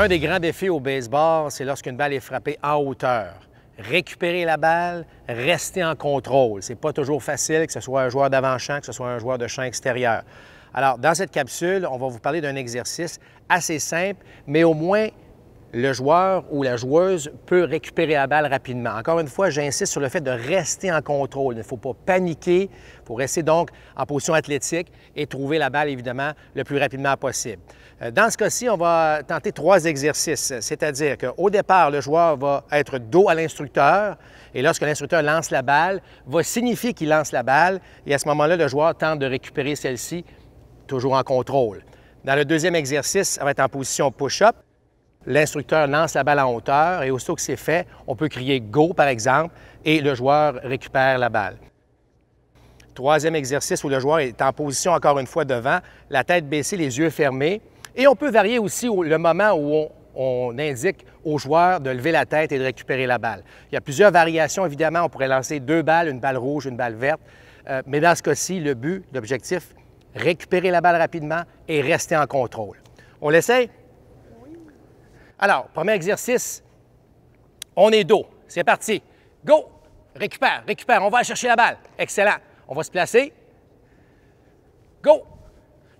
Un des grands défis au baseball, c'est lorsqu'une balle est frappée en hauteur. Récupérer la balle, rester en contrôle. C'est pas toujours facile, que ce soit un joueur d'avant-champ, que ce soit un joueur de champ extérieur. Alors, dans cette capsule, on va vous parler d'un exercice assez simple, mais au moins le joueur ou la joueuse peut récupérer la balle rapidement. Encore une fois, j'insiste sur le fait de rester en contrôle. Il ne faut pas paniquer. Il faut rester donc en position athlétique et trouver la balle, évidemment, le plus rapidement possible. Euh, dans ce cas-ci, on va tenter trois exercices, c'est-à-dire qu'au départ, le joueur va être dos à l'instructeur et lorsque l'instructeur lance la balle, va signifier qu'il lance la balle et à ce moment-là, le joueur tente de récupérer celle-ci, toujours en contrôle. Dans le deuxième exercice, on va être en position push-up l'instructeur lance la balle en hauteur et aussitôt que c'est fait, on peut crier Go, par exemple, et le joueur récupère la balle. Troisième exercice où le joueur est en position encore une fois devant, la tête baissée, les yeux fermés. Et on peut varier aussi le moment où on, indique au joueur de lever la tête et de récupérer la balle. Il y a plusieurs variations, évidemment. On pourrait lancer deux balles, une balle rouge, une balle verte. Euh, mais dans ce cas-ci, le but, l'objectif, récupérer la balle rapidement et rester en contrôle. On l'essaie? Alors, premier exercice, on est dos. C'est parti. Go! Récupère, récupère. On va chercher la balle. Excellent. On va se placer. Go!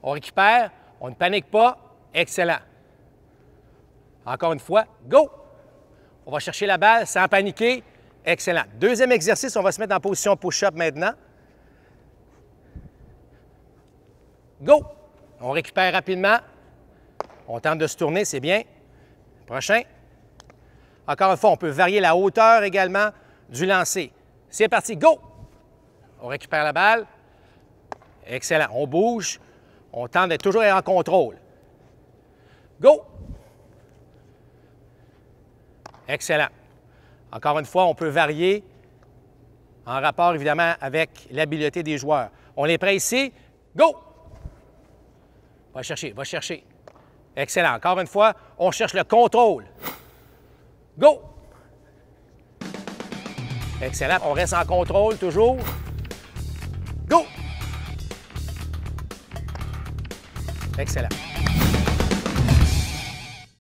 On récupère. On ne panique pas. Excellent. Encore une fois, go! On va chercher la balle sans paniquer. Excellent. Deuxième exercice, on va se mettre en position push-up maintenant. Go! On récupère rapidement. On tente de se tourner, c'est bien. Prochain. Encore une fois, on peut varier la hauteur également du lancer. C'est parti, go! On récupère la balle. Excellent. On bouge. On tente d'être toujours en contrôle. Go! Excellent. Encore une fois, on peut varier en rapport évidemment avec l'habileté des joueurs. On est prêt ici. Go! Va chercher, va chercher. Excellent. Encore une fois, on cherche le contrôle. Go! Excellent. On reste en contrôle toujours. Go! Excellent.